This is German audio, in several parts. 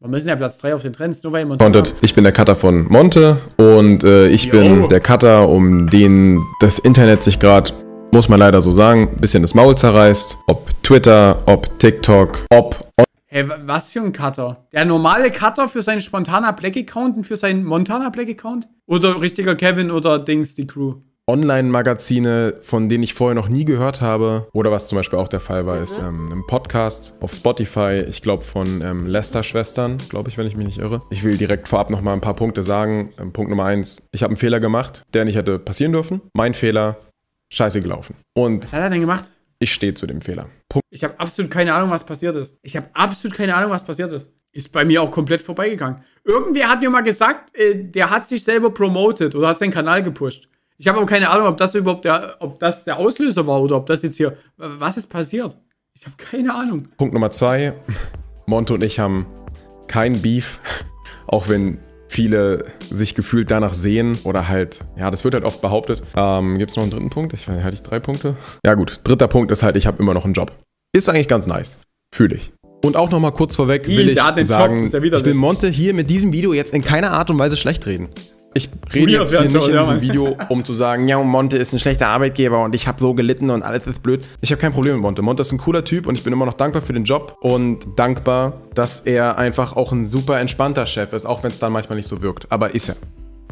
Wir müssen ja Platz 3 auf den Trends, nur weil jemand. Content. Ich bin der Cutter von Monte und äh, ich Yo. bin der Cutter, um den das Internet sich gerade, muss man leider so sagen, ein bisschen das Maul zerreißt. Ob Twitter, ob TikTok, ob. Hey, was für ein Cutter? Der normale Cutter für seinen spontaner Black-Account und für seinen Montana Black-Account? Oder richtiger Kevin oder Dings, die Crew? Online-Magazine, von denen ich vorher noch nie gehört habe. Oder was zum Beispiel auch der Fall war, ist mhm. ähm, ein Podcast auf Spotify, ich glaube von ähm, Lester-Schwestern, glaube ich, wenn ich mich nicht irre. Ich will direkt vorab nochmal ein paar Punkte sagen. Ähm, Punkt Nummer eins, ich habe einen Fehler gemacht, der nicht hätte passieren dürfen. Mein Fehler, scheiße gelaufen. Und was hat er denn gemacht? Ich stehe zu dem Fehler. Punkt. Ich habe absolut keine Ahnung, was passiert ist. Ich habe absolut keine Ahnung, was passiert ist ist bei mir auch komplett vorbeigegangen. Irgendwer hat mir mal gesagt, äh, der hat sich selber promoted oder hat seinen Kanal gepusht. Ich habe aber keine Ahnung, ob das überhaupt der, ob das der Auslöser war oder ob das jetzt hier. Was ist passiert? Ich habe keine Ahnung. Punkt Nummer zwei. Monte und ich haben kein Beef, auch wenn viele sich gefühlt danach sehen oder halt, ja, das wird halt oft behauptet. Ähm, Gibt es noch einen dritten Punkt? Ich weiß, hatte ich drei Punkte. Ja gut, dritter Punkt ist halt, ich habe immer noch einen Job. Ist eigentlich ganz nice. Fühle ich. Und auch nochmal kurz vorweg will ich sagen, Job, ja ich will Monte hier mit diesem Video jetzt in keiner Art und Weise schlecht reden. Ich rede jetzt hier nicht in diesem Video, um zu sagen, ja, Monte ist ein schlechter Arbeitgeber und ich habe so gelitten und alles ist blöd. Ich habe kein Problem mit Monte. Monte ist ein cooler Typ und ich bin immer noch dankbar für den Job und dankbar, dass er einfach auch ein super entspannter Chef ist, auch wenn es dann manchmal nicht so wirkt. Aber ist er.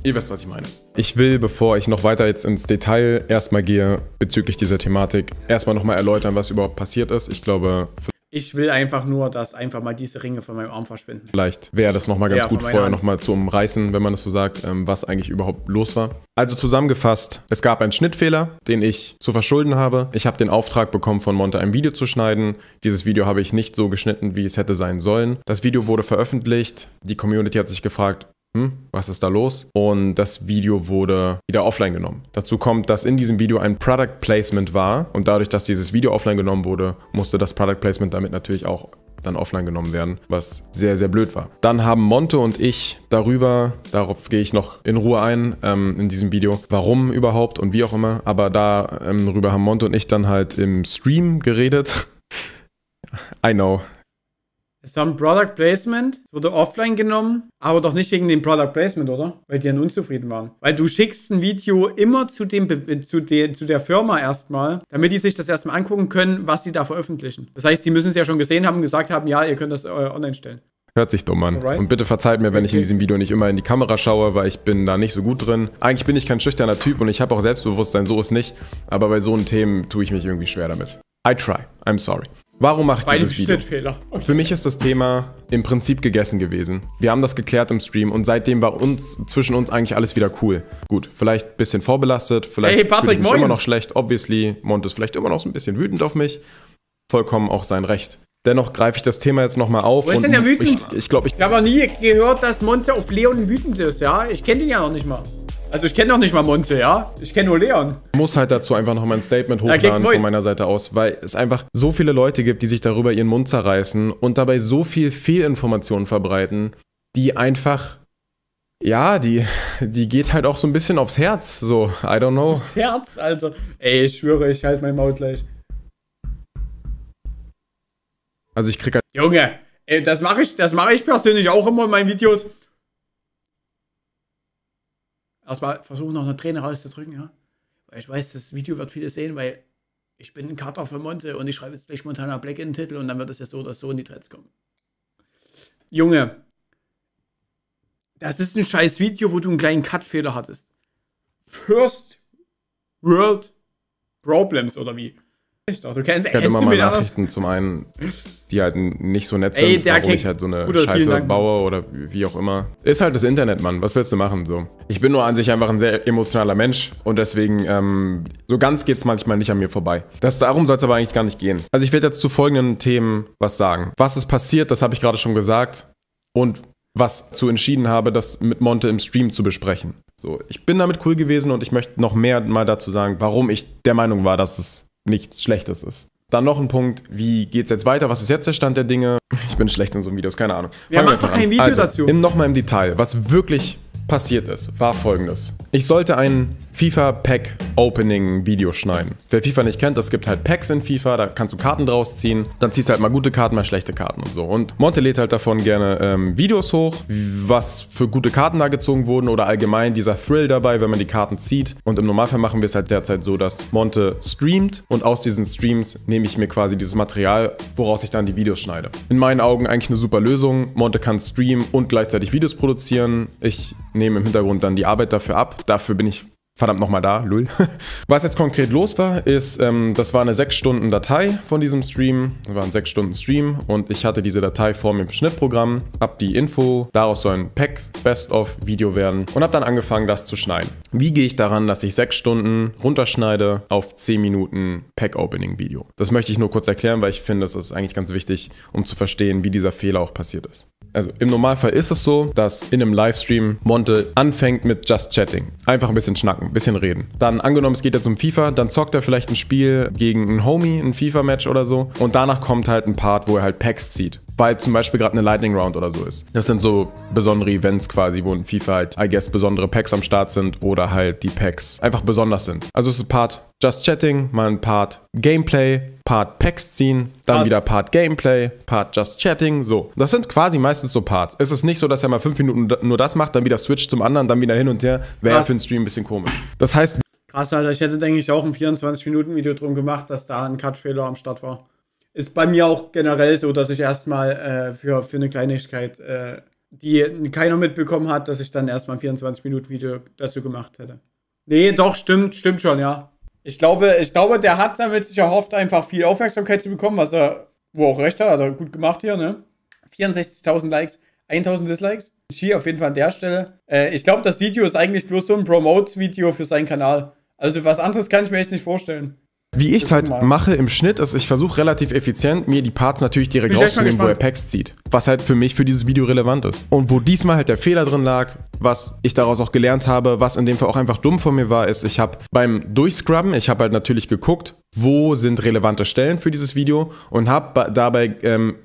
Ihr wisst, was ich meine. Ich will, bevor ich noch weiter jetzt ins Detail erstmal gehe bezüglich dieser Thematik, erstmal nochmal erläutern, was überhaupt passiert ist. Ich glaube, ich will einfach nur, dass einfach mal diese Ringe von meinem Arm verschwinden. Vielleicht wäre das nochmal ganz ja, gut, vorher nochmal zu umreißen, wenn man das so sagt, ähm, was eigentlich überhaupt los war. Also zusammengefasst, es gab einen Schnittfehler, den ich zu verschulden habe. Ich habe den Auftrag bekommen, von Monte ein Video zu schneiden. Dieses Video habe ich nicht so geschnitten, wie es hätte sein sollen. Das Video wurde veröffentlicht. Die Community hat sich gefragt, hm, was ist da los? Und das Video wurde wieder offline genommen. Dazu kommt, dass in diesem Video ein Product Placement war und dadurch, dass dieses Video offline genommen wurde, musste das Product Placement damit natürlich auch dann offline genommen werden, was sehr, sehr blöd war. Dann haben Monte und ich darüber, darauf gehe ich noch in Ruhe ein ähm, in diesem Video, warum überhaupt und wie auch immer, aber darüber ähm, haben Monte und ich dann halt im Stream geredet. I know, es haben Product Placement, es wurde offline genommen, aber doch nicht wegen dem Product Placement, oder? Weil die dann unzufrieden waren. Weil du schickst ein Video immer zu, dem, äh, zu, de zu der Firma erstmal, damit die sich das erstmal angucken können, was sie da veröffentlichen. Das heißt, die müssen es ja schon gesehen haben, gesagt haben, ja, ihr könnt das äh, online stellen. Hört sich dumm an. Alright. Und bitte verzeiht mir, wenn okay. ich in diesem Video nicht immer in die Kamera schaue, weil ich bin da nicht so gut drin. Eigentlich bin ich kein schüchterner Typ und ich habe auch Selbstbewusstsein, so ist nicht. Aber bei so einem Themen tue ich mich irgendwie schwer damit. I try. I'm sorry. Warum mache ich Weil dieses Video? Okay. Für mich ist das Thema im Prinzip gegessen gewesen. Wir haben das geklärt im Stream und seitdem war uns zwischen uns eigentlich alles wieder cool. Gut, vielleicht ein bisschen vorbelastet, vielleicht hey, Patrick, ich mich immer noch schlecht. Obviously, Mont ist vielleicht immer noch so ein bisschen wütend auf mich. Vollkommen auch sein Recht. Dennoch greife ich das Thema jetzt nochmal auf. Wo ist denn der wütend? Ich, ich glaube, ich... Ich habe nie gehört, dass Monte auf Leon wütend ist, ja? Ich kenne den ja noch nicht mal. Also ich kenne noch nicht mal Monte, ja? Ich kenne nur Leon. Ich muss halt dazu einfach noch mein Statement hochladen von meiner Seite aus, weil es einfach so viele Leute gibt, die sich darüber ihren Mund zerreißen und dabei so viel Fehlinformationen verbreiten, die einfach ja, die, die geht halt auch so ein bisschen aufs Herz, so, I don't know. Aufs Herz, Alter. Also, ey, ich schwöre, ich halte mein Maul gleich. Also ich krieg halt... Junge, ey, das mache ich, mach ich persönlich auch immer in meinen Videos erstmal versuchen, noch eine Träne rauszudrücken, ja. Weil ich weiß, das Video wird viele sehen, weil ich bin ein Kater für Monte und ich schreibe jetzt gleich Montana Black in den Titel und dann wird es ja so oder so in die Trends kommen. Junge, das ist ein scheiß Video, wo du einen kleinen Cut-Fehler hattest. First World Problems oder wie? Ich doch, du kennst, ich hatte immer mal Nachrichten anders? zum einen, die halt nicht so nett sind, Ey, warum ich halt so eine Scheiße baue oder wie auch immer. Ist halt das Internet, Mann. Was willst du machen? So. Ich bin nur an sich einfach ein sehr emotionaler Mensch und deswegen, ähm, so ganz geht es manchmal nicht an mir vorbei. Das, darum soll es aber eigentlich gar nicht gehen. Also ich werde jetzt zu folgenden Themen was sagen. Was ist passiert, das habe ich gerade schon gesagt. Und was zu entschieden habe, das mit Monte im Stream zu besprechen. So, ich bin damit cool gewesen und ich möchte noch mehr mal dazu sagen, warum ich der Meinung war, dass es nichts Schlechtes ist. Dann noch ein Punkt, wie geht's jetzt weiter? Was ist jetzt der Stand der Dinge? Ich bin schlecht in so einem Videos, keine Ahnung. Ja, mach doch kein Video also, dazu. Nochmal im Detail, was wirklich passiert ist, war folgendes. Ich sollte einen FIFA Pack Opening Video schneiden. Wer FIFA nicht kennt, es gibt halt Packs in FIFA, da kannst du Karten draus ziehen. Dann ziehst du halt mal gute Karten, mal schlechte Karten und so. Und Monte lädt halt davon gerne ähm, Videos hoch, was für gute Karten da gezogen wurden oder allgemein dieser Thrill dabei, wenn man die Karten zieht. Und im Normalfall machen wir es halt derzeit so, dass Monte streamt und aus diesen Streams nehme ich mir quasi dieses Material, woraus ich dann die Videos schneide. In meinen Augen eigentlich eine super Lösung. Monte kann streamen und gleichzeitig Videos produzieren. Ich nehme im Hintergrund dann die Arbeit dafür ab. Dafür bin ich verdammt nochmal da, lul. Was jetzt konkret los war, ist, ähm, das war eine 6-Stunden-Datei von diesem Stream. Das war ein 6-Stunden-Stream und ich hatte diese Datei vor mir im Schnittprogramm, hab die Info, daraus soll ein Pack Best-of-Video werden und hab dann angefangen, das zu schneiden. Wie gehe ich daran, dass ich 6 Stunden runterschneide auf 10 Minuten Pack-Opening-Video? Das möchte ich nur kurz erklären, weil ich finde, das ist eigentlich ganz wichtig, um zu verstehen, wie dieser Fehler auch passiert ist. Also im Normalfall ist es so, dass in einem Livestream Monte anfängt mit Just Chatting. Einfach ein bisschen schnacken, ein bisschen reden. Dann angenommen, es geht jetzt um FIFA, dann zockt er vielleicht ein Spiel gegen einen Homie, ein FIFA-Match oder so. Und danach kommt halt ein Part, wo er halt Packs zieht weil zum Beispiel gerade eine Lightning Round oder so ist. Das sind so besondere Events quasi, wo in FIFA halt, I guess, besondere Packs am Start sind oder halt die Packs einfach besonders sind. Also es ist ein Part Just Chatting, mal ein Part Gameplay, Part Packs ziehen, dann Was? wieder Part Gameplay, Part Just Chatting, so. Das sind quasi meistens so Parts. Es ist nicht so, dass er mal fünf Minuten nur das macht, dann wieder Switch zum anderen, dann wieder hin und her. Wäre für den Stream ein bisschen komisch. Das heißt... Krass, Alter, ich hätte, denke ich, auch ein 24-Minuten-Video drum gemacht, dass da ein Cut-Fehler am Start war ist bei mir auch generell so, dass ich erstmal äh, für, für eine Kleinigkeit, äh, die keiner mitbekommen hat, dass ich dann erstmal ein 24-Minuten-Video dazu gemacht hätte. Nee, doch, stimmt, stimmt schon, ja. Ich glaube, ich glaube, der hat damit sich erhofft, einfach viel Aufmerksamkeit zu bekommen, was er, wo auch recht hat, hat er gut gemacht hier, ne? 64.000 Likes, 1000 Dislikes. Hier auf jeden Fall an der Stelle. Äh, ich glaube, das Video ist eigentlich bloß so ein Promote-Video für seinen Kanal. Also was anderes kann ich mir echt nicht vorstellen. Wie ich es halt mache im Schnitt, ist, ich versuche relativ effizient, mir die Parts natürlich direkt Bin rauszunehmen, wo er Packs zieht. Was halt für mich für dieses Video relevant ist. Und wo diesmal halt der Fehler drin lag, was ich daraus auch gelernt habe, was in dem Fall auch einfach dumm von mir war, ist, ich habe beim Durchscrubben, ich habe halt natürlich geguckt, wo sind relevante Stellen für dieses Video und habe dabei ähm,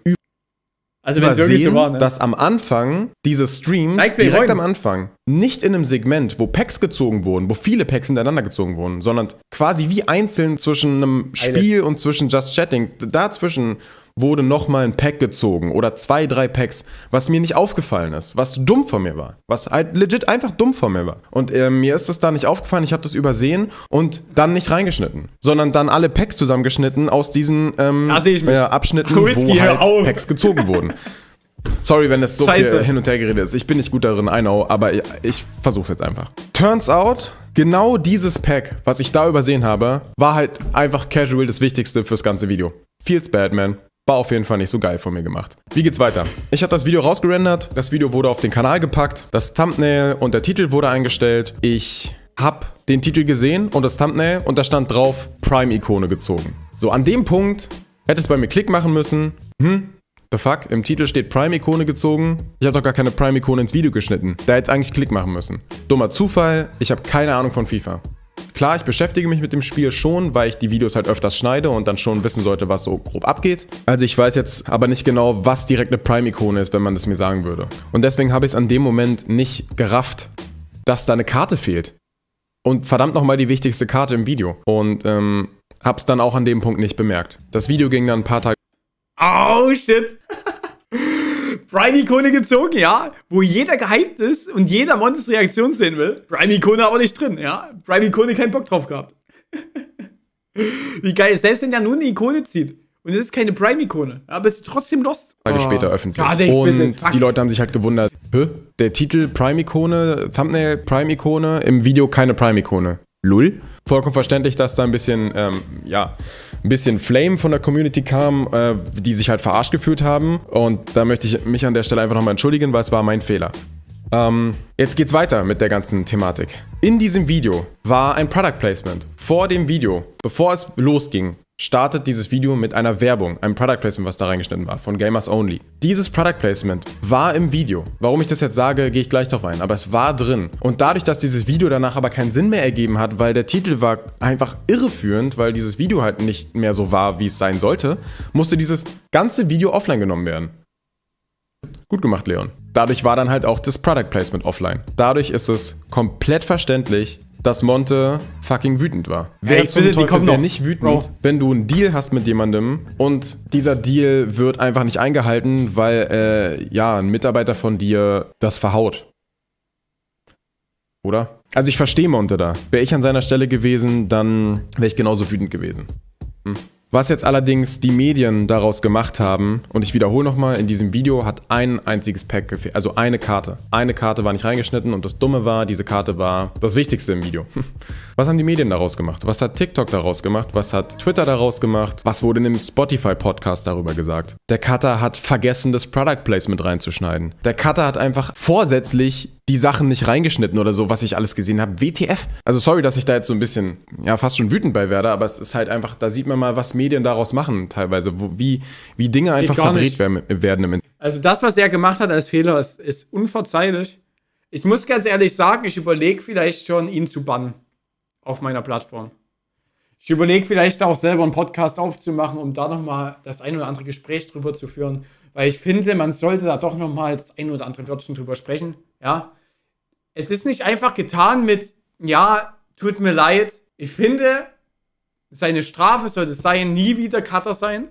also wenn sehen, Raw, ne? dass am Anfang dieses Streams, like direkt am Anfang, nicht in einem Segment, wo Packs gezogen wurden, wo viele Packs hintereinander gezogen wurden, sondern quasi wie einzeln zwischen einem Spiel Alter. und zwischen Just Chatting, dazwischen wurde nochmal ein Pack gezogen oder zwei, drei Packs, was mir nicht aufgefallen ist, was dumm von mir war, was legit einfach dumm von mir war. Und äh, mir ist das da nicht aufgefallen, ich habe das übersehen und dann nicht reingeschnitten, sondern dann alle Packs zusammengeschnitten aus diesen ähm, äh, Abschnitten, Whisky, wo halt Packs gezogen wurden. Sorry, wenn das so Scheiße. viel hin und her geredet ist. Ich bin nicht gut darin, I know, aber ich, ich versuch's jetzt einfach. Turns out, genau dieses Pack, was ich da übersehen habe, war halt einfach casual das Wichtigste fürs ganze Video. Feels bad, man. War auf jeden Fall nicht so geil von mir gemacht. Wie geht's weiter? Ich habe das Video rausgerendert. Das Video wurde auf den Kanal gepackt. Das Thumbnail und der Titel wurde eingestellt. Ich habe den Titel gesehen und das Thumbnail und da stand drauf Prime-Ikone gezogen. So, an dem Punkt hätte es bei mir Klick machen müssen. Hm, the fuck, im Titel steht Prime-Ikone gezogen. Ich habe doch gar keine Prime-Ikone ins Video geschnitten. Da hätte es eigentlich Klick machen müssen. Dummer Zufall, ich habe keine Ahnung von FIFA. Klar, ich beschäftige mich mit dem Spiel schon, weil ich die Videos halt öfters schneide und dann schon wissen sollte, was so grob abgeht. Also ich weiß jetzt aber nicht genau, was direkt eine Prime-Ikone ist, wenn man das mir sagen würde. Und deswegen habe ich es an dem Moment nicht gerafft, dass da eine Karte fehlt. Und verdammt nochmal die wichtigste Karte im Video. Und ähm, hab's dann auch an dem Punkt nicht bemerkt. Das Video ging dann ein paar Tage. Oh shit! Prime-Ikone gezogen, ja, wo jeder gehypt ist und jeder Montes Reaktion sehen will. Prime-Ikone aber nicht drin, ja. Prime-Ikone keinen Bock drauf gehabt. Wie geil, selbst wenn der nur eine Ikone zieht und es ist keine Prime-Ikone, aber es ist trotzdem Lost. Tage oh. Ah. später öffentlich. Gerade ich und die Leute haben sich halt gewundert, Hä? der Titel Prime-Ikone, Thumbnail Prime-Ikone, im Video keine Prime-Ikone. Lull. Vollkommen verständlich, dass da ein bisschen, ähm, ja, ein bisschen Flame von der Community kam, äh, die sich halt verarscht gefühlt haben. Und da möchte ich mich an der Stelle einfach nochmal entschuldigen, weil es war mein Fehler. Ähm, jetzt geht's weiter mit der ganzen Thematik. In diesem Video war ein Product Placement. Vor dem Video, bevor es losging, startet dieses Video mit einer Werbung, einem Product Placement, was da reingeschnitten war, von Gamers Only. Dieses Product Placement war im Video. Warum ich das jetzt sage, gehe ich gleich drauf ein, aber es war drin. Und dadurch, dass dieses Video danach aber keinen Sinn mehr ergeben hat, weil der Titel war einfach irreführend, weil dieses Video halt nicht mehr so war, wie es sein sollte, musste dieses ganze Video offline genommen werden. Gut gemacht, Leon. Dadurch war dann halt auch das Product Placement offline. Dadurch ist es komplett verständlich, dass Monte fucking wütend war. Wer ja, ich bitte, Teufel, die kommen noch. nicht wütend, Bro. wenn du einen Deal hast mit jemandem und dieser Deal wird einfach nicht eingehalten, weil äh, ja, ein Mitarbeiter von dir das verhaut. Oder? Also ich verstehe Monte da. Wäre ich an seiner Stelle gewesen, dann wäre ich genauso wütend gewesen. Hm. Was jetzt allerdings die Medien daraus gemacht haben, und ich wiederhole nochmal, in diesem Video hat ein einziges Pack gefehlt, also eine Karte. Eine Karte war nicht reingeschnitten und das Dumme war, diese Karte war das Wichtigste im Video. Was haben die Medien daraus gemacht? Was hat TikTok daraus gemacht? Was hat Twitter daraus gemacht? Was wurde in dem Spotify-Podcast darüber gesagt? Der Cutter hat vergessen, das Product Placement reinzuschneiden. Der Cutter hat einfach vorsätzlich die Sachen nicht reingeschnitten oder so, was ich alles gesehen habe. WTF. Also sorry, dass ich da jetzt so ein bisschen, ja, fast schon wütend bei werde, aber es ist halt einfach, da sieht man mal, was Medien daraus machen teilweise, wo, wie, wie Dinge einfach verdreht werden, werden im Internet. Also das, was er gemacht hat als Fehler, ist, ist unverzeihlich. Ich muss ganz ehrlich sagen, ich überlege vielleicht schon, ihn zu bannen auf meiner Plattform. Ich überlege vielleicht auch selber einen Podcast aufzumachen, um da nochmal das ein oder andere Gespräch drüber zu führen. Weil ich finde, man sollte da doch nochmal das ein oder andere Wörtchen drüber sprechen. Ja, es ist nicht einfach getan mit, ja, tut mir leid. Ich finde, seine Strafe sollte sein, nie wieder Cutter sein,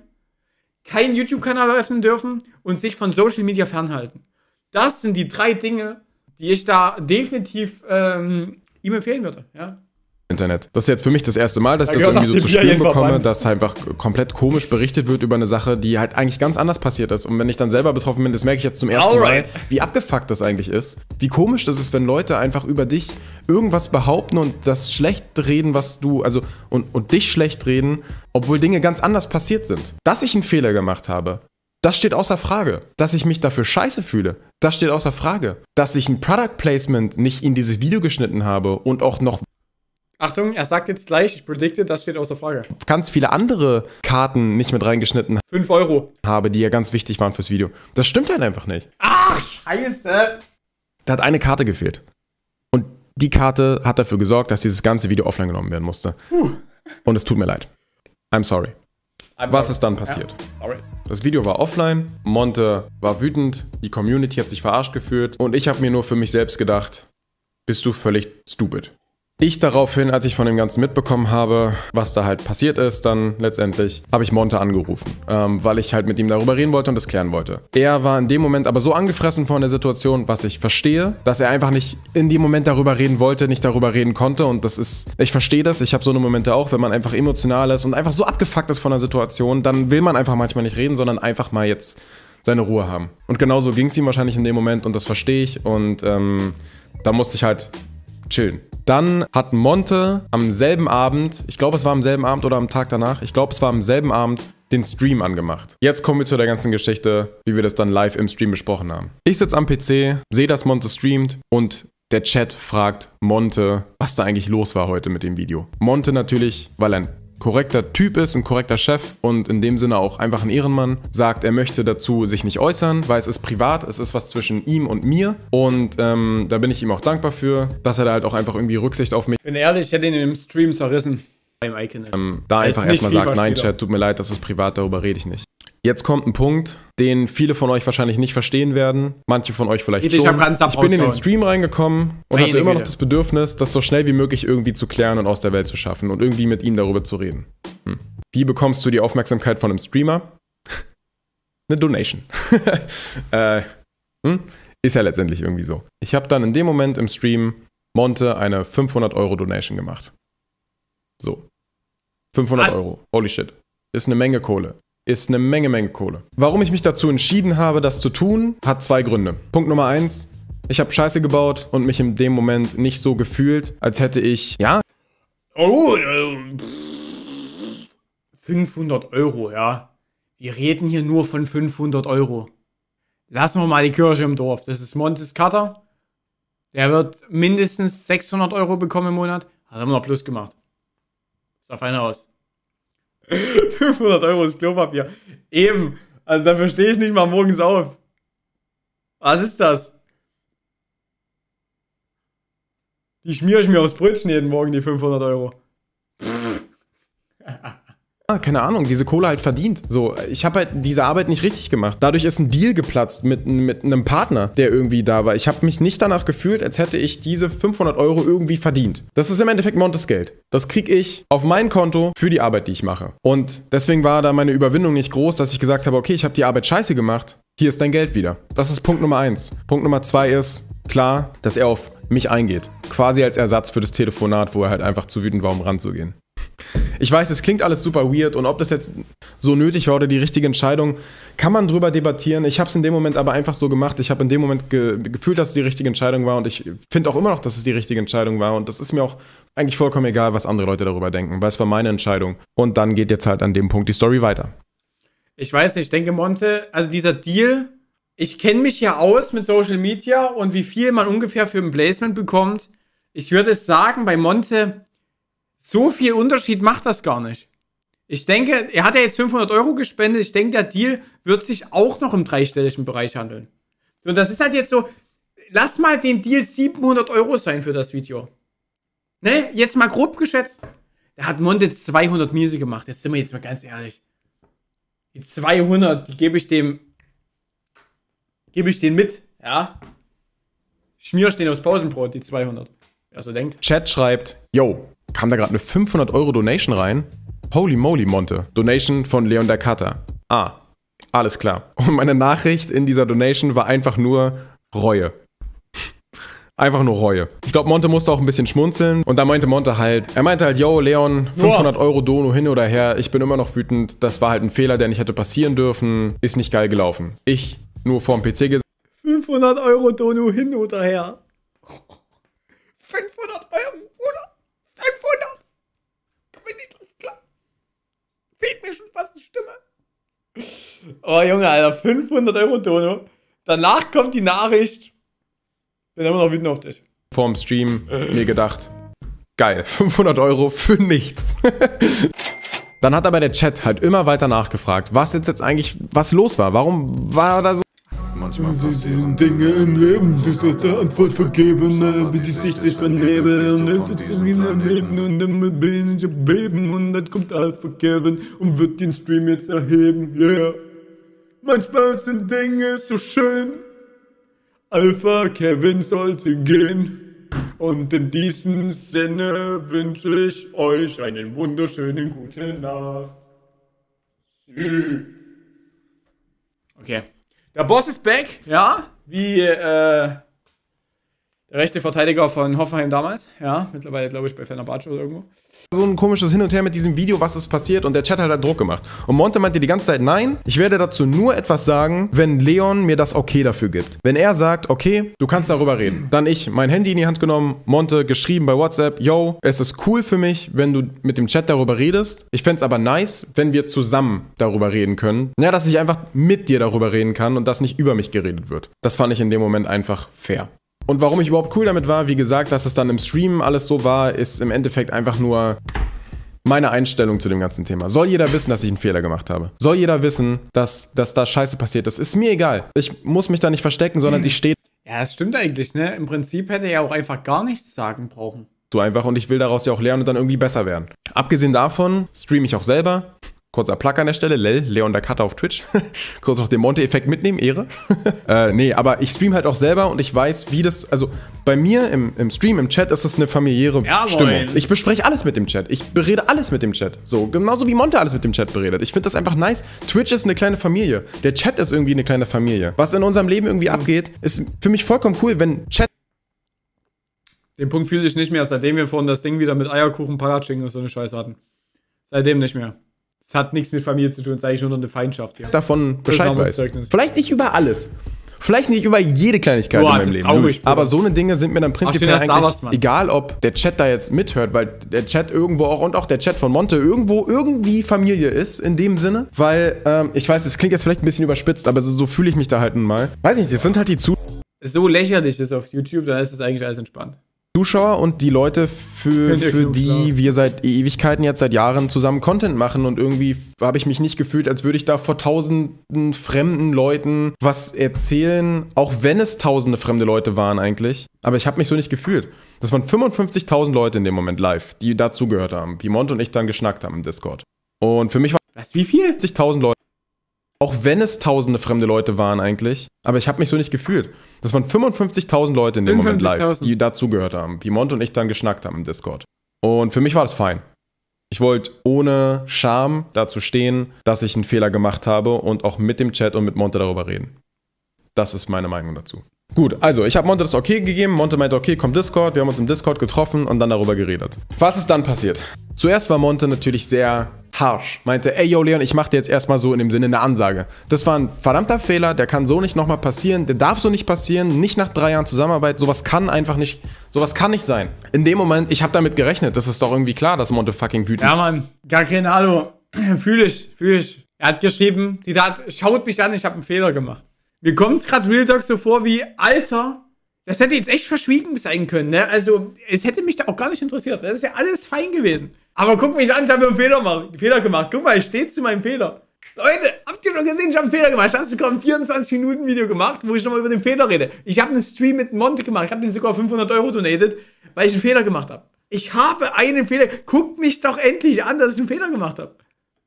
keinen YouTube-Kanal öffnen dürfen und sich von Social Media fernhalten. Das sind die drei Dinge, die ich da definitiv ähm, ihm empfehlen würde. Ja? Internet. Das ist jetzt für mich das erste Mal, dass ich das irgendwie so zu spüren bekomme, dass einfach komplett komisch berichtet wird über eine Sache, die halt eigentlich ganz anders passiert ist. Und wenn ich dann selber betroffen bin, das merke ich jetzt zum ersten Alright. Mal, wie abgefuckt das eigentlich ist. Wie komisch das ist, wenn Leute einfach über dich irgendwas behaupten und das schlecht reden, was du, also, und, und dich schlecht reden, obwohl Dinge ganz anders passiert sind. Dass ich einen Fehler gemacht habe, das steht außer Frage. Dass ich mich dafür scheiße fühle, das steht außer Frage. Dass ich ein Product Placement nicht in dieses Video geschnitten habe und auch noch Achtung, er sagt jetzt gleich, ich predikte, das steht außer Frage. Ganz viele andere Karten nicht mit reingeschnitten 5 Euro. habe, die ja ganz wichtig waren fürs Video. Das stimmt halt einfach nicht. Ach, scheiße. Da hat eine Karte gefehlt. Und die Karte hat dafür gesorgt, dass dieses ganze Video offline genommen werden musste. Puh. Und es tut mir leid. I'm sorry. I'm Was sorry. ist dann passiert? Ja. Sorry. Das Video war offline, Monte war wütend, die Community hat sich verarscht gefühlt und ich habe mir nur für mich selbst gedacht, bist du völlig stupid. Ich daraufhin, als ich von dem Ganzen mitbekommen habe, was da halt passiert ist, dann letztendlich habe ich Monte angerufen, ähm, weil ich halt mit ihm darüber reden wollte und das klären wollte. Er war in dem Moment aber so angefressen von der Situation, was ich verstehe, dass er einfach nicht in dem Moment darüber reden wollte, nicht darüber reden konnte und das ist, ich verstehe das, ich habe so eine Momente auch, wenn man einfach emotional ist und einfach so abgefuckt ist von der Situation, dann will man einfach manchmal nicht reden, sondern einfach mal jetzt seine Ruhe haben. Und genauso ging es ihm wahrscheinlich in dem Moment und das verstehe ich und ähm, da musste ich halt chillen. Dann hat Monte am selben Abend, ich glaube es war am selben Abend oder am Tag danach, ich glaube es war am selben Abend, den Stream angemacht. Jetzt kommen wir zu der ganzen Geschichte, wie wir das dann live im Stream besprochen haben. Ich sitze am PC, sehe, dass Monte streamt und der Chat fragt Monte, was da eigentlich los war heute mit dem Video. Monte natürlich, weil er ein korrekter Typ ist, ein korrekter Chef und in dem Sinne auch einfach ein Ehrenmann, sagt, er möchte dazu sich nicht äußern, weil es ist privat, es ist was zwischen ihm und mir und ähm, da bin ich ihm auch dankbar für, dass er da halt auch einfach irgendwie Rücksicht auf mich. Bin ehrlich, ich hätte ihn im Stream zerrissen beim Icon Ähm, da einfach erstmal sagt, nein, Chat, tut mir leid, das ist privat, darüber rede ich nicht. Jetzt kommt ein Punkt, den viele von euch wahrscheinlich nicht verstehen werden, manche von euch vielleicht ich schon. Ich bin in den Stream reingekommen und Meine hatte immer noch das Bedürfnis, das so schnell wie möglich irgendwie zu klären und aus der Welt zu schaffen und irgendwie mit ihm darüber zu reden. Hm. Wie bekommst du die Aufmerksamkeit von einem Streamer? Eine Donation. äh, hm? Ist ja letztendlich irgendwie so. Ich habe dann in dem Moment im Stream Monte eine 500 Euro Donation gemacht. So. 500 Was? Euro. Holy shit. Ist eine Menge Kohle. Ist eine Menge, Menge Kohle. Warum ich mich dazu entschieden habe, das zu tun, hat zwei Gründe. Punkt Nummer eins. Ich habe Scheiße gebaut und mich in dem Moment nicht so gefühlt, als hätte ich. Ja. Oh, äh, 500 Euro, ja. Wir reden hier nur von 500 Euro. Lassen wir mal die Kirche im Dorf. Das ist Montes Carter. Der wird mindestens 600 Euro bekommen im Monat. Hat er immer noch Plus gemacht. Sah fein aus. 500 Euro ist Klopapier. Eben. Also dafür stehe ich nicht mal morgens auf. Was ist das? Die schmiere ich mir aufs Brötchen jeden Morgen, die 500 Euro. Ah, keine Ahnung, diese Kohle halt verdient. So, ich habe halt diese Arbeit nicht richtig gemacht. Dadurch ist ein Deal geplatzt mit, mit einem Partner, der irgendwie da war. Ich habe mich nicht danach gefühlt, als hätte ich diese 500 Euro irgendwie verdient. Das ist im Endeffekt Montes Geld. Das kriege ich auf mein Konto für die Arbeit, die ich mache. Und deswegen war da meine Überwindung nicht groß, dass ich gesagt habe, okay, ich habe die Arbeit scheiße gemacht. Hier ist dein Geld wieder. Das ist Punkt Nummer eins. Punkt Nummer zwei ist, klar, dass er auf mich eingeht. Quasi als Ersatz für das Telefonat, wo er halt einfach zu wütend war, um ranzugehen. Ich weiß, es klingt alles super weird und ob das jetzt so nötig war oder die richtige Entscheidung, kann man drüber debattieren. Ich habe es in dem Moment aber einfach so gemacht. Ich habe in dem Moment ge gefühlt, dass es die richtige Entscheidung war und ich finde auch immer noch, dass es die richtige Entscheidung war und das ist mir auch eigentlich vollkommen egal, was andere Leute darüber denken, weil es war meine Entscheidung. Und dann geht jetzt halt an dem Punkt die Story weiter. Ich weiß nicht, ich denke, Monte, also dieser Deal, ich kenne mich ja aus mit Social Media und wie viel man ungefähr für ein Placement bekommt. Ich würde sagen, bei Monte so viel Unterschied macht das gar nicht. Ich denke, er hat ja jetzt 500 Euro gespendet. Ich denke, der Deal wird sich auch noch im dreistelligen Bereich handeln. Und das ist halt jetzt so, lass mal den Deal 700 Euro sein für das Video. Ne, jetzt mal grob geschätzt. Da hat Monte 200 Miese gemacht. Jetzt sind wir jetzt mal ganz ehrlich. Die 200, die gebe ich dem, gebe ich den mit, ja. ich den aufs Pausenbrot, die 200. Wer so denkt. Chat schreibt, yo, kam da gerade eine 500 Euro Donation rein? Holy moly, Monte. Donation von Leon der Cutter. Ah, alles klar. Und meine Nachricht in dieser Donation war einfach nur Reue. Einfach nur Reue. Ich glaube, Monte musste auch ein bisschen schmunzeln. Und da meinte Monte halt, er meinte halt, yo, Leon, 500 Boah. Euro Dono hin oder her. Ich bin immer noch wütend. Das war halt ein Fehler, der nicht hätte passieren dürfen. Ist nicht geil gelaufen. Ich nur vorm PC gesessen. 500 Euro Dono hin oder her. 500 Euro, Bruder. 500. Komm ich nicht drauf klar. Fehlt mir schon fast die Stimme. Oh, Junge, Alter, 500 Euro, Dono. Danach kommt die Nachricht. Bin immer noch wütend auf dich. Vorm Stream mir gedacht, geil, 500 Euro für nichts. Dann hat aber der Chat halt immer weiter nachgefragt, was jetzt, jetzt eigentlich, was los war. Warum war da so manchmal passieren Dinge im Leben, die wird der Antwort vergeben, aber äh, die Sicht ist vernebeln. Und es ist in Leben und immer bin ich beben und dann kommt Alpha Kevin und wird den Stream jetzt erheben, yeah. Manchmal sind Dinge so schön. Alpha Kevin sollte gehen. Und in diesem Sinne wünsche ich euch einen wunderschönen guten Nacht. Tschüss. Okay. Der Boss ist back, ja, wie äh, der rechte Verteidiger von Hoffenheim damals, ja, mittlerweile glaube ich bei Fenerbahce oder irgendwo so ein komisches Hin und Her mit diesem Video, was ist passiert und der Chat hat da halt Druck gemacht. Und Monte meinte die ganze Zeit, nein, ich werde dazu nur etwas sagen, wenn Leon mir das Okay dafür gibt. Wenn er sagt, okay, du kannst darüber reden. Dann ich, mein Handy in die Hand genommen, Monte geschrieben bei WhatsApp, yo, es ist cool für mich, wenn du mit dem Chat darüber redest. Ich fände es aber nice, wenn wir zusammen darüber reden können. Ja, dass ich einfach mit dir darüber reden kann und dass nicht über mich geredet wird. Das fand ich in dem Moment einfach fair. Und warum ich überhaupt cool damit war, wie gesagt, dass es dann im Stream alles so war, ist im Endeffekt einfach nur meine Einstellung zu dem ganzen Thema. Soll jeder wissen, dass ich einen Fehler gemacht habe? Soll jeder wissen, dass, dass da Scheiße passiert ist? Ist mir egal. Ich muss mich da nicht verstecken, sondern ich stehe. Ja, das stimmt eigentlich, ne? Im Prinzip hätte er ja auch einfach gar nichts sagen brauchen. So einfach und ich will daraus ja auch lernen und dann irgendwie besser werden. Abgesehen davon streame ich auch selber. Kurzer Plug an der Stelle, Lel, Leon der Cutter auf Twitch. Kurz noch den Monte-Effekt mitnehmen, Ehre. äh, nee, aber ich stream halt auch selber und ich weiß, wie das. Also bei mir im, im Stream, im Chat ist das eine familiäre ja, Stimmung. Ich bespreche alles mit dem Chat. Ich berede alles mit dem Chat. So, genauso wie Monte alles mit dem Chat beredet. Ich finde das einfach nice. Twitch ist eine kleine Familie. Der Chat ist irgendwie eine kleine Familie. Was in unserem Leben irgendwie mhm. abgeht, ist für mich vollkommen cool, wenn Chat. Den Punkt fühle ich nicht mehr, seitdem wir vorhin das Ding wieder mit Eierkuchen Palatschinken und so eine Scheiße hatten. Seitdem nicht mehr. Es hat nichts mit Familie zu tun, es ist eigentlich nur noch eine Feindschaft. Ja. Davon Bescheid weiß. Vielleicht nicht über alles. Vielleicht nicht über jede Kleinigkeit Boah, in meinem Leben. Traurig, aber so eine Dinge sind mir dann prinzipiell eigentlich was, egal, ob der Chat da jetzt mithört, weil der Chat irgendwo auch und auch der Chat von Monte irgendwo irgendwie Familie ist in dem Sinne. Weil, ähm, ich weiß, es klingt jetzt vielleicht ein bisschen überspitzt, aber so, so fühle ich mich da halt nun mal. Weiß nicht, das sind halt die Zu. So lächerlich ist auf YouTube, da ist es eigentlich alles entspannt. Zuschauer und die Leute, für, für die klar. wir seit Ewigkeiten jetzt seit Jahren zusammen Content machen und irgendwie habe ich mich nicht gefühlt, als würde ich da vor tausenden fremden Leuten was erzählen, auch wenn es tausende fremde Leute waren eigentlich. Aber ich habe mich so nicht gefühlt. Das waren 55.000 Leute in dem Moment live, die dazugehört haben, wie Mont und ich dann geschnackt haben im Discord. Und für mich war was wie viel? 50.000 Leute. Auch wenn es tausende fremde Leute waren eigentlich. Aber ich habe mich so nicht gefühlt. Das waren 55.000 Leute in dem Moment live, die dazugehört haben. Piemonte und ich dann geschnackt haben im Discord. Und für mich war das fein. Ich wollte ohne Scham dazu stehen, dass ich einen Fehler gemacht habe und auch mit dem Chat und mit Monte darüber reden. Das ist meine Meinung dazu. Gut, also ich habe Monte das Okay gegeben. Monte meinte, okay, komm Discord. Wir haben uns im Discord getroffen und dann darüber geredet. Was ist dann passiert? Zuerst war Monte natürlich sehr harsch. Meinte, ey yo Leon, ich mach dir jetzt erstmal so in dem Sinne eine Ansage. Das war ein verdammter Fehler, der kann so nicht nochmal passieren, der darf so nicht passieren, nicht nach drei Jahren Zusammenarbeit, sowas kann einfach nicht, sowas kann nicht sein. In dem Moment, ich habe damit gerechnet, das ist doch irgendwie klar, dass Monte fucking wütend Ja Mann, gar kein Ahnung. fühl ich, fühl ich. Er hat geschrieben, Zitat, schaut mich an, ich habe einen Fehler gemacht. Mir kommt gerade Real Talk so vor wie, Alter, das hätte jetzt echt verschwiegen sein können. Ne? Also, es hätte mich da auch gar nicht interessiert. Ne? Das ist ja alles fein gewesen. Aber guck mich an, ich habe einen Fehler, gemacht. Guck mal, ich stehe zu meinem Fehler. Leute, habt ihr schon gesehen, ich habe einen Fehler gemacht. Ich habe sogar ein 24-Minuten-Video gemacht, wo ich nochmal über den Fehler rede. Ich habe einen Stream mit Monte gemacht. Ich habe den sogar 500 Euro donated, weil ich einen Fehler gemacht habe. Ich habe einen Fehler. Guckt mich doch endlich an, dass ich einen Fehler gemacht habe.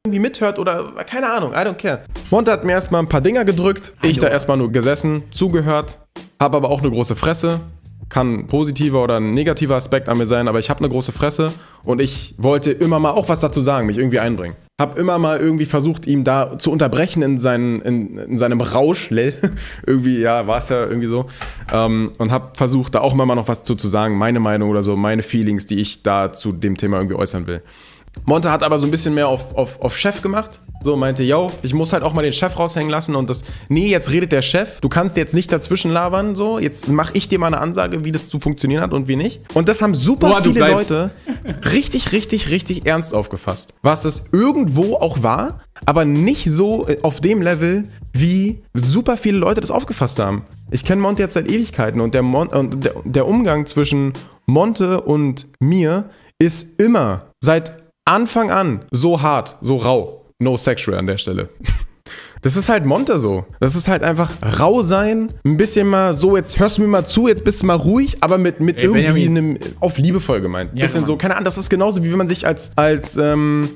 Irgendwie mithört oder keine Ahnung, I don't care. Monte hat mir erstmal ein paar Dinger gedrückt. Hallo. Ich da erstmal nur gesessen, zugehört, habe aber auch eine große Fresse kann ein positiver oder ein negativer Aspekt an mir sein, aber ich habe eine große Fresse und ich wollte immer mal auch was dazu sagen, mich irgendwie einbringen. Hab immer mal irgendwie versucht, ihm da zu unterbrechen in, seinen, in, in seinem Rausch, lell, irgendwie, ja, war es ja irgendwie so. Ähm, und hab versucht, da auch immer mal noch was zu, zu sagen, meine Meinung oder so, meine Feelings, die ich da zu dem Thema irgendwie äußern will. Monte hat aber so ein bisschen mehr auf, auf, auf Chef gemacht. So meinte, yo, ich muss halt auch mal den Chef raushängen lassen und das, nee, jetzt redet der Chef, du kannst jetzt nicht dazwischen labern, so, jetzt mache ich dir mal eine Ansage, wie das zu funktionieren hat und wie nicht. Und das haben super Boah, viele Leute richtig, richtig, richtig ernst aufgefasst. Was es irgendwo auch war, aber nicht so äh, auf dem Level, wie super viele Leute das aufgefasst haben. Ich kenne Monte jetzt seit Ewigkeiten und der, Mon und der, der Umgang zwischen Monte und mir ist immer seit Anfang an so hart, so rau. No sexual an der Stelle. Das ist halt Monte so. Das ist halt einfach rau sein, ein bisschen mal so, jetzt hörst du mir mal zu, jetzt bist du mal ruhig, aber mit, mit Ey, irgendwie Benjamin. einem, auf liebevoll gemeint. Ja, bisschen so, keine Ahnung, das ist genauso, wie wenn man sich als, als, ähm,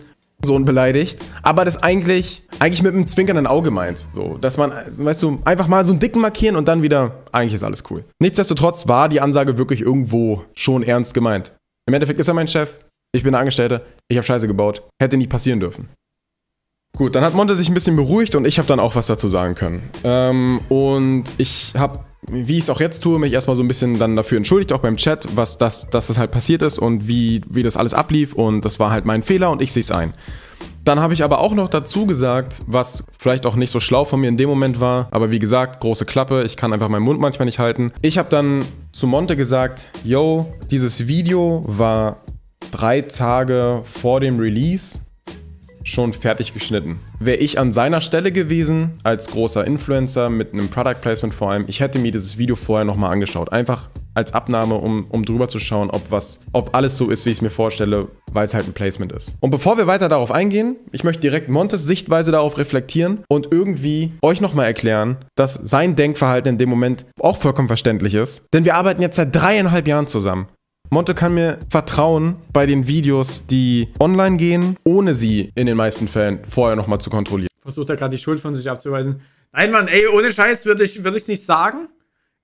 Sohn beleidigt, aber das eigentlich, eigentlich mit einem zwinkernden Auge meint. So, dass man, weißt du, einfach mal so einen dicken markieren und dann wieder, eigentlich ist alles cool. Nichtsdestotrotz war die Ansage wirklich irgendwo schon ernst gemeint. Im Endeffekt ist er mein Chef, ich bin Angestellter, ich habe Scheiße gebaut, hätte nicht passieren dürfen. Gut, dann hat Monte sich ein bisschen beruhigt und ich habe dann auch was dazu sagen können. Ähm, und ich habe, wie ich es auch jetzt tue, mich erstmal so ein bisschen dann dafür entschuldigt, auch beim Chat, was das, dass das halt passiert ist und wie, wie das alles ablief. Und das war halt mein Fehler und ich sehe es ein. Dann habe ich aber auch noch dazu gesagt, was vielleicht auch nicht so schlau von mir in dem Moment war, aber wie gesagt, große Klappe, ich kann einfach meinen Mund manchmal nicht halten. Ich habe dann zu Monte gesagt, yo, dieses Video war drei Tage vor dem Release schon fertig geschnitten. Wäre ich an seiner Stelle gewesen, als großer Influencer mit einem Product Placement vor allem, ich hätte mir dieses Video vorher nochmal angeschaut. Einfach als Abnahme, um, um drüber zu schauen, ob, was, ob alles so ist, wie ich es mir vorstelle, weil es halt ein Placement ist. Und bevor wir weiter darauf eingehen, ich möchte direkt Montes Sichtweise darauf reflektieren und irgendwie euch nochmal erklären, dass sein Denkverhalten in dem Moment auch vollkommen verständlich ist. Denn wir arbeiten jetzt seit dreieinhalb Jahren zusammen. Monte kann mir vertrauen bei den Videos, die online gehen, ohne sie in den meisten Fällen vorher nochmal zu kontrollieren. Versucht er gerade die Schuld von sich abzuweisen. Nein, Mann, ey, ohne Scheiß würde ich es würd nicht sagen.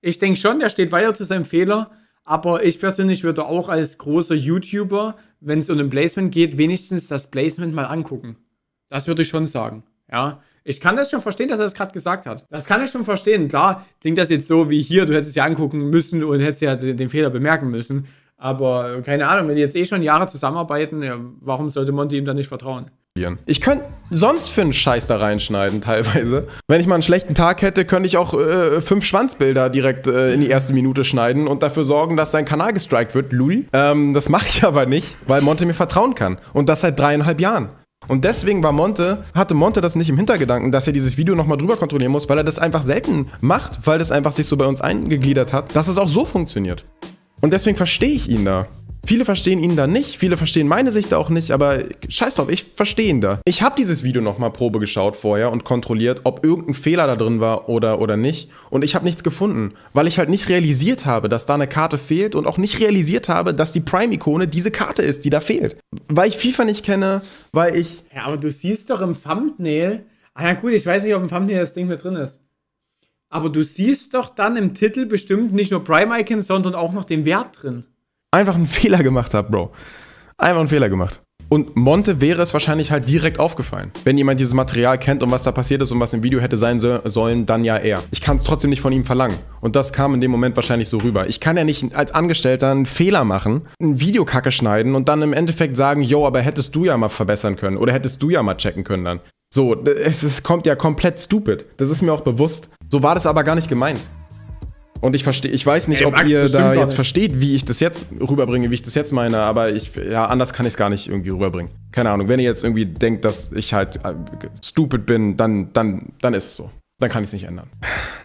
Ich denke schon, der steht weiter zu seinem Fehler. Aber ich persönlich würde auch als großer YouTuber, wenn es um ein Placement geht, wenigstens das Placement mal angucken. Das würde ich schon sagen. Ja. Ich kann das schon verstehen, dass er das gerade gesagt hat. Das kann ich schon verstehen. Klar, klingt das jetzt so wie hier, du hättest ja angucken müssen und hättest ja den Fehler bemerken müssen. Aber äh, keine Ahnung, wenn die jetzt eh schon Jahre zusammenarbeiten, ja, warum sollte Monty ihm dann nicht vertrauen? Ich könnte sonst für einen Scheiß da reinschneiden, teilweise. Wenn ich mal einen schlechten Tag hätte, könnte ich auch äh, fünf Schwanzbilder direkt äh, in die erste Minute schneiden und dafür sorgen, dass sein Kanal gestrikt wird, Louis. Ähm, das mache ich aber nicht, weil Monte mir vertrauen kann. Und das seit dreieinhalb Jahren. Und deswegen war Monte, hatte Monte das nicht im Hintergedanken, dass er dieses Video nochmal drüber kontrollieren muss, weil er das einfach selten macht, weil das einfach sich so bei uns eingegliedert hat, dass es auch so funktioniert. Und deswegen verstehe ich ihn da. Viele verstehen ihn da nicht, viele verstehen meine Sicht da auch nicht, aber scheiß drauf, ich verstehe ihn da. Ich habe dieses Video nochmal Probe geschaut vorher und kontrolliert, ob irgendein Fehler da drin war oder, oder nicht. Und ich habe nichts gefunden, weil ich halt nicht realisiert habe, dass da eine Karte fehlt und auch nicht realisiert habe, dass die Prime-Ikone diese Karte ist, die da fehlt. Weil ich FIFA nicht kenne, weil ich... Ja, aber du siehst doch im Thumbnail... Ah ja gut, ich weiß nicht, ob im Thumbnail das Ding mit drin ist. Aber du siehst doch dann im Titel bestimmt nicht nur Prime Icon, sondern auch noch den Wert drin. Einfach einen Fehler gemacht habe, Bro. Einfach einen Fehler gemacht. Und Monte wäre es wahrscheinlich halt direkt aufgefallen. Wenn jemand dieses Material kennt und was da passiert ist und was im Video hätte sein so sollen, dann ja er. Ich kann es trotzdem nicht von ihm verlangen. Und das kam in dem Moment wahrscheinlich so rüber. Ich kann ja nicht als Angestellter einen Fehler machen, ein Video kacke schneiden und dann im Endeffekt sagen, yo, aber hättest du ja mal verbessern können oder hättest du ja mal checken können dann. So, es, es kommt ja komplett stupid. Das ist mir auch bewusst. So war das aber gar nicht gemeint. Und ich verstehe, ich weiß nicht, Ey, ob Max, ihr da jetzt versteht, wie ich das jetzt rüberbringe, wie ich das jetzt meine, aber ich, ja, anders kann ich es gar nicht irgendwie rüberbringen. Keine Ahnung. Wenn ihr jetzt irgendwie denkt, dass ich halt äh, stupid bin, dann, dann, dann ist es so. Dann kann ich es nicht ändern.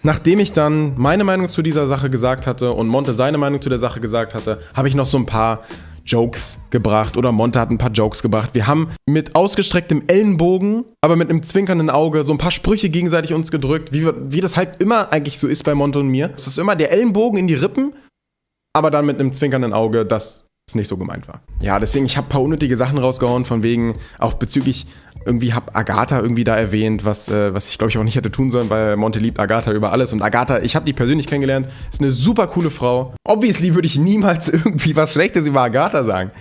Nachdem ich dann meine Meinung zu dieser Sache gesagt hatte und Monte seine Meinung zu der Sache gesagt hatte, habe ich noch so ein paar Jokes gebracht oder Monte hat ein paar Jokes gebracht. Wir haben mit ausgestrecktem Ellenbogen, aber mit einem zwinkernden Auge so ein paar Sprüche gegenseitig uns gedrückt, wie, wie das halt immer eigentlich so ist bei Monte und mir. Es ist immer der Ellenbogen in die Rippen, aber dann mit einem zwinkernden Auge das es nicht so gemeint war. Ja, deswegen, ich habe ein paar unnötige Sachen rausgehauen, von wegen, auch bezüglich, irgendwie habe Agatha irgendwie da erwähnt, was, äh, was ich glaube ich auch nicht hätte tun sollen, weil Monte liebt Agatha über alles und Agatha, ich habe die persönlich kennengelernt, ist eine super coole Frau. Obviously würde ich niemals irgendwie was Schlechtes über Agatha sagen.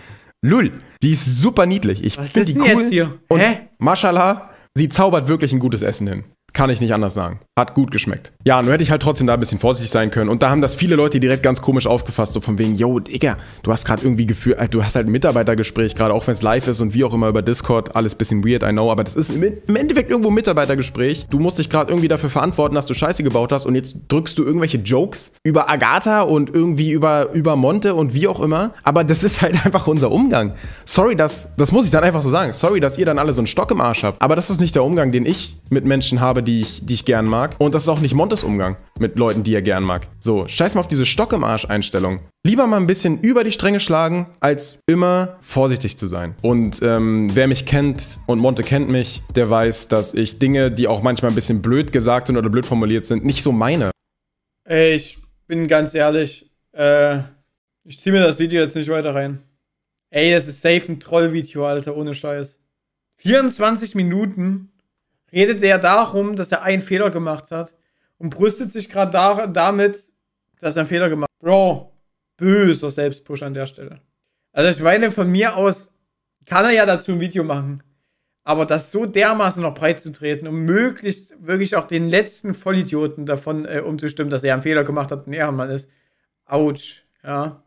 Lull, die ist super niedlich. Ich finde die cool. Jetzt hier? Und Hä? Mashallah, sie zaubert wirklich ein gutes Essen hin. Kann ich nicht anders sagen. Hat gut geschmeckt. Ja, nur hätte ich halt trotzdem da ein bisschen vorsichtig sein können. Und da haben das viele Leute direkt ganz komisch aufgefasst, so von wegen, yo, Digga, du hast gerade irgendwie Gefühl, äh, du hast halt ein Mitarbeitergespräch gerade, auch wenn es live ist und wie auch immer über Discord, alles bisschen weird, I know, aber das ist im Endeffekt irgendwo ein Mitarbeitergespräch. Du musst dich gerade irgendwie dafür verantworten, dass du Scheiße gebaut hast und jetzt drückst du irgendwelche Jokes über Agatha und irgendwie über, über Monte und wie auch immer. Aber das ist halt einfach unser Umgang. Sorry, dass, das muss ich dann einfach so sagen. Sorry, dass ihr dann alle so einen Stock im Arsch habt. Aber das ist nicht der Umgang, den ich mit Menschen habe, die ich, die ich gern mag mag. Und das ist auch nicht Montes Umgang mit Leuten, die er gern mag. So, scheiß mal auf diese Stock im Arsch-Einstellung. Lieber mal ein bisschen über die Stränge schlagen, als immer vorsichtig zu sein. Und ähm, wer mich kennt und Monte kennt mich, der weiß, dass ich Dinge, die auch manchmal ein bisschen blöd gesagt sind oder blöd formuliert sind, nicht so meine. Ey, ich bin ganz ehrlich, äh, ich zieh mir das Video jetzt nicht weiter rein. Ey, das ist safe ein Trollvideo, Alter, ohne Scheiß. 24 Minuten redet er darum, dass er einen Fehler gemacht hat und brüstet sich gerade da, damit, dass er einen Fehler gemacht hat. Bro, böser Selbstpush an der Stelle. Also ich meine, von mir aus kann er ja dazu ein Video machen. Aber das so dermaßen noch breit zu treten, um möglichst wirklich auch den letzten Vollidioten davon äh, umzustimmen, dass er einen Fehler gemacht hat und ein Ehrenmann ist. Autsch, ja.